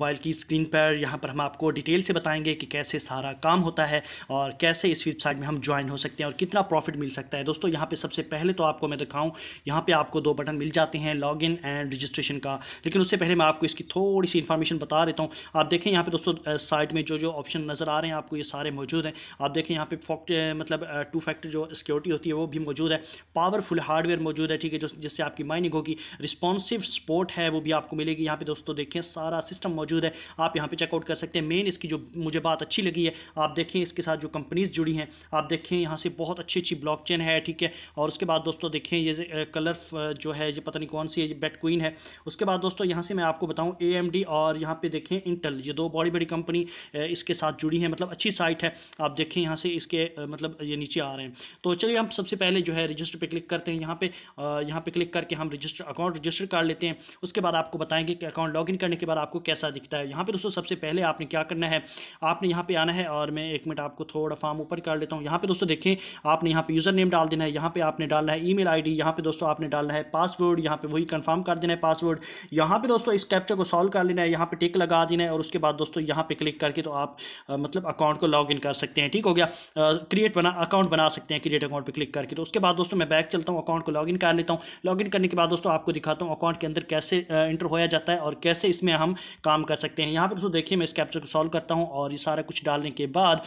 mobile की screen पर यहाँ पर हम आपको डिटेल से बताएंगे कि कैसे सारा काम होता है और कैसे इस वेबसाइट में हम ज्वाइन हो सकते हैं और कितना प्रॉफिट मिल सकता है दोस्तों यहाँ पे सबसे पहले तो आपको मैं दिखाऊँ यहाँ पे आपको दो बटन मिल जाते हैं लॉगिन एंड रजिस्ट्रेशन का लेकिन उससे पहले मैं आपको इसकी थोड़ी सी इन्फॉर्मेशन बता देता हूँ आप देखें यहाँ पर दोस्तों साइट में जो जो ऑप्शन नज़र आ रहे हैं आपको ये सारे मौजूद हैं आप देखें यहाँ पर मतलब टू फैक्टर जो सिक्योरिटी होती है वो भी मौजूद है पावरफुल हार्डवेयर मौजूद है ठीक है जो जिससे आपकी माइनिंग होगी रिस्पॉन्सिव सपोर्ट है वो भी आपको मिलेगी यहाँ पर दोस्तों देखें सारा सिस्टम मौजूद मौजूद है आप यहाँ पे चेकआउट कर सकते हैं मेन इसकी जो मुझे बात अच्छी लगी है आप देखें इसके साथ जो कंपनीज़ जुड़ी हैं आप देखें यहाँ से बहुत अच्छी अच्छी ब्लॉक है ठीक है और उसके बाद दोस्तों देखें ये कलर जो है ये पता नहीं कौन सी है ये बेट क्वीन है उसके बाद दोस्तों यहाँ से मैं आपको बताऊँ ए और यहाँ पर देखें इंटल ये दो बड़ी बड़ी कंपनी इसके साथ जुड़ी है मतलब अच्छी साइट है आप देखें यहाँ से इसके मतलब ये नीचे आ रहे हैं तो चलिए हम सबसे पहले जो है रजिस्टर पर क्लिक करते हैं यहाँ पे यहाँ पे क्लिक करके हम रजिस्टर अकाउंट रजिस्टर कर लेते हैं उसके बाद आपको बताएंगे कि अकाउंट लॉगिन करने के बाद आपको कैसा दिखता है यहाँ पे दोस्तों सबसे पहले आपने क्या करना है आपने यहाँ पे आना है और मैं एक मिनट आपको थोड़ा फॉर्म ऊपर कर लेता हूँ यहाँ पे दोस्तों देखें आपने यहाँ पे यूज़र नेम डाल देना है यहाँ पे आपने डालना है आई डी यहाँ पे दोस्तों आपने डालना है पासवर्ड यहाँ पे वही कंफर्म कर देना है पासवर्ड यहाँ पे दोस्तों इस कैप्चर को सॉल्व कर लेना है यहाँ पे टिक लगा देना है और उसके बाद दोस्तों यहाँ पे क्लिक करके तो आप मतलब अकाउंट को लॉग इन कर सकते हैं ठीक हो गया क्रिएट बना अकाउंट बना सकते हैं क्रिएट अकाउंट पर क्लिक करके तो उसके बाद दोस्तों मैं बैक चलता हूँ अकाउंट को लॉग इन कर लेता हूँ लॉग इन करने के बाद दोस्तों आपको दिखाता हूँ अकाउंट के अंदर कैसे इंटर होया जाता है और कैसे इसमें हम काम काम कर सकते हैं यहाँ पर दोस्तों देखिए मैं इस कैप्चर को सॉल्व करता हूँ और ये सारा कुछ डालने के बाद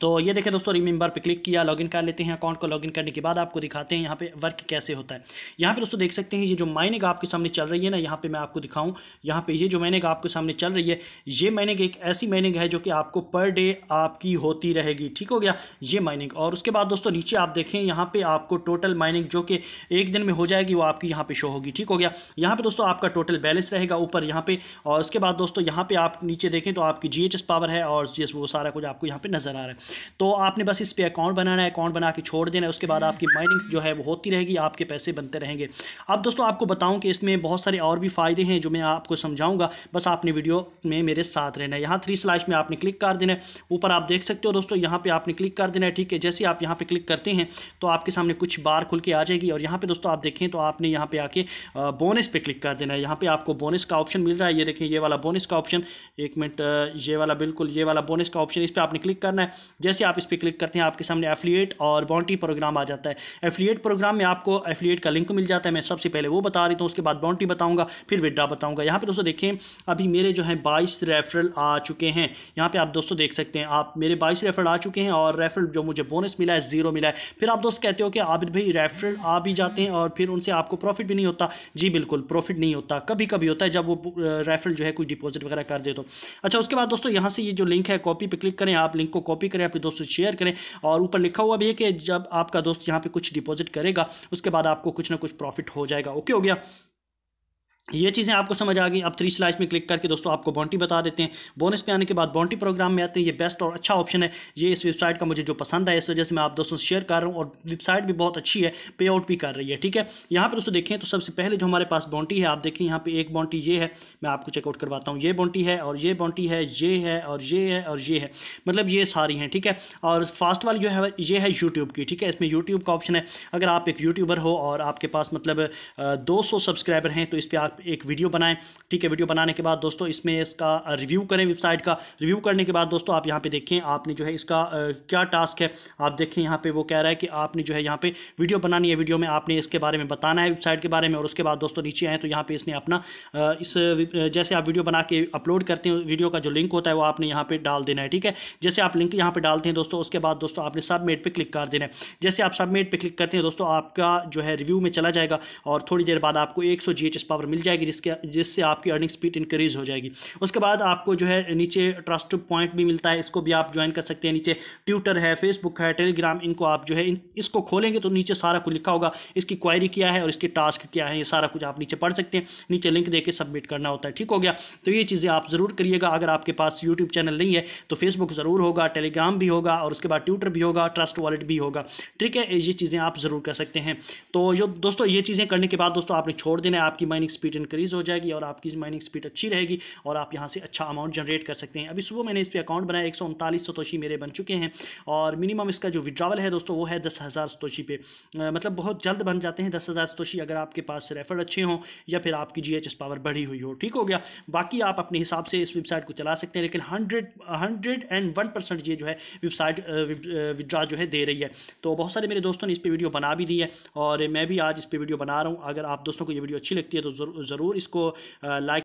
तो ये देखें दोस्तों रिमेंबर पे क्लिक किया लॉगिन कर लेते हैं अकाउंट को लॉगिन करने के बाद आपको दिखाते हैं यहाँ पे वर्क कैसे होता है यहाँ पे दोस्तों देख सकते हैं ये जो माइनिंग आपके सामने चल रही है ना यहाँ पे मैं आपको दिखाऊं यहाँ पे ये जो माइनिंग आपके सामने चल रही है ये माइनिंग एक ऐसी माइनिंग है जो कि आपको पर डे आपकी होती रहेगी ठीक हो गया ये माइनिंग और उसके बाद दोस्तों नीचे आप देखें यहाँ पर आपको टोटल माइनिंग जो कि एक दिन में हो जाएगी वो आपकी यहाँ पर शो होगी ठीक हो गया यहाँ पर दोस्तों आपका टोटल बैलेंस रहेगा ऊपर यहाँ पर और उसके बाद दोस्तों यहाँ पर आप नीचे देखें तो आपकी जी पावर है और जी वो सारा कुछ आपको यहाँ पर नज़र आ रहा है तो आपने बस इस पर अकाउंट बनाना है अकाउंट बना के छोड़ देना है उसके बाद आपकी माइनिंग जो है वो होती रहेगी आपके पैसे बनते रहेंगे अब दोस्तों आपको बताऊं कि इसमें बहुत सारे और भी फ़ायदे हैं जो मैं आपको समझाऊंगा बस आपने वीडियो में मेरे साथ रहना है यहाँ थ्री स्लाइस में आपने क्लिक कर देना है ऊपर आप देख सकते हो दोस्तों यहाँ पर आपने क्लिक कर देना है ठीक है जैसे आप यहाँ पर क्लिक करते हैं तो आपके सामने कुछ बार खुल के आ जाएगी और यहाँ पर दोस्तों आप देखें तो आपने यहाँ पर आके बोनस पर क्लिक कर देना है यहाँ पर आपको बोनस का ऑप्शन मिल रहा है ये देखें ये वाला बोनस का ऑप्शन एक मिनट ये वाला बिल्कुल ये वाला बोनस का ऑप्शन इस पर आपने क्लिक करना है जैसे आप इस पर क्लिक करते हैं आपके सामने एफिलिएट और बाउंड्री प्रोग्राम आ जाता है एफिलिएट प्रोग्राम में आपको एफिलिएट का लिंक मिल जाता है मैं सबसे पहले वो बता रही हूँ उसके बाद बाउंड्री बताऊँगा फिर विड्रा बताऊँगा यहाँ पर दोस्तों देखें अभी मेरे जो है बाईस रेफरल आ चुके हैं यहाँ पर आप दोस्तों देख सकते हैं आप मेरे बाईस रेफरल आ चुके हैं और रेफरल जो मुझे बोनस मिला है ज़ीरो मिला है फिर आप दोस्त कहते हो कि आबिद भाई रेफरल आ भी जाते हैं और फिर उनसे आपको प्रॉफिट भी नहीं होता जी बिल्कुल प्रॉफिट नहीं होता कभी कभी होता है जब वो रेफरल जो है कुछ डिपॉजिट वगैरह कर दे तो अच्छा उसके बाद दोस्तों यहाँ से ये जो लिंक है कॉपी पर क्लिक करें आप लिंक को कॉपी करें अपने दोस्तों से शेयर करें और ऊपर लिखा हुआ भी है कि जब आपका दोस्त यहाँ पर कुछ डिपॉजिट करेगा उसके बाद आपको कुछ ना कुछ प्रॉफिट हो जाएगा ओके हो गया ये चीज़ें आपको समझ आ गई आप थ्री स्लाइस में क्लिक करके दोस्तों आपको बॉन्टी बता देते हैं बोनस पे आने के बाद बॉन्टी प्रोग्राम में आते हैं ये बेस्ट और अच्छा ऑप्शन है ये इस वेबसाइट का मुझे जो पसंद है इस वजह से मैं आप दोस्तों से शेयर कर रहा हूँ और वेबसाइट भी बहुत अच्छी है पे आउट भी कर रही है ठीक है यहाँ पर दोस्तों देखें तो सबसे पहले जो हमारे पास बॉन्टी है आप देखें यहाँ पर एक बॉन्टी ये है मैं आपको चेकआउट करवाता हूँ ये बॉन्टी है और ये बॉन्टी है ये है और ये है और ये है मतलब ये सारी हैं ठीक है और फास्ट वाली जो है ये है यूट्यूब की ठीक है इसमें यूट्यूब का ऑप्शन है अगर आप एक यूट्यूबर हो और आपके पास मतलब दो सौ सब्सक्राइबर हैं तो इस पर आप आप एक वीडियो बनाएं ठीक है वीडियो बनाने के बाद दोस्तों इसमें इसका रिव्यू करें वेबसाइट का रिव्यू करने के बाद दोस्तों आप यहाँ पे देखें आपने जो है इसका क्या टास्क है आप देखें यहाँ पे वो कह रहा है कि आपने जो है यहाँ पे वीडियो बनानी है वीडियो में आपने इसके बारे में बताना है वेबसाइट के बारे में और उसके बाद दोस्तों नीचे आए तो यहाँ पे इसने अपना इस जैसे आप वीडियो बना के अपलोड करते हैं वीडियो का जो लिंक होता है वो आपने यहाँ पर डाल देना है ठीक है जैसे आप लिंक यहाँ पर डालते हैं दोस्तों उसके बाद दोस्तों आपने सबमिट पर क्लिक कर देना है जैसे आप सबमिट पर क्लिक करते हैं दोस्तों आपका जो है रिव्यू में चला जाएगा और थोड़ी देर बाद आपको एक सौ पावर मिल जाएगी जिसके जिससे आपकी अर्निंग स्पीड इंक्रीज हो जाएगी उसके बाद आपको जो है नीचे ट्रस्ट पॉइंट भी मिलता है इसको भी आप ज्वाइन कर सकते हैं नीचे ट्विटर है फेसबुक है टेलीग्राम इनको आप जो है इसको खोलेंगे तो नीचे सारा कुछ लिखा होगा इसकी क्वायरी क्या है और इसकी टास्क क्या है ये सारा कुछ आप नीचे पढ़ सकते हैं नीचे लिंक दे सबमिट करना होता है ठीक हो गया तो ये चीज़ें आप ज़रूर करिएगा अगर आपके पास यूट्यूब चैनल नहीं है तो फेसबुक ज़रूर होगा टेलीग्राम भी होगा और उसके बाद ट्विटर भी होगा ट्रस्ट वॉलेट भी होगा ठीक है ये चीज़ें आप ज़रूर कर सकते हैं तो जो दोस्तों ये चीज़ें करने के बाद दोस्तों आपने छोड़ देना है आपकी माइनिंग स्पीड स्पीड इंक्रीज़ हो जाएगी और आपकी माइनिंग स्पीड अच्छी रहेगी और आप यहाँ से अच्छा अमाउंट जनरेट कर सकते हैं अभी सुबह मैंने इस पर अकाउंट बनाया एक सौ उनतालीस मेरे बन चुके हैं और मिनिमम इसका जो विड्रावल है दोस्तों वो है दस हज़ार सतोशी पे मतलब बहुत जल्द बन जाते हैं दस हज़ार सतोशी अगर आपके पास रेफर अच्छे हों या फिर आपकी जी एच एस पावर बढ़ी हुई हो ठीक हो गया बाकी आप अपने हिसाब से इस वेबसाइट को चला सकते हैं लेकिन hundred hundred and one percent ये जो है वेबसाइट विड्रा जो है दे रही है तो बहुत सारे मेरे दोस्तों ने इस पर वीडियो बना भी दी है और मैं भी आज इस पर वीडियो बना रहा हूँ अगर आप दोस्तों को ये वीडियो अच्छी लगती है तो तो ज़रूर इसको लाइक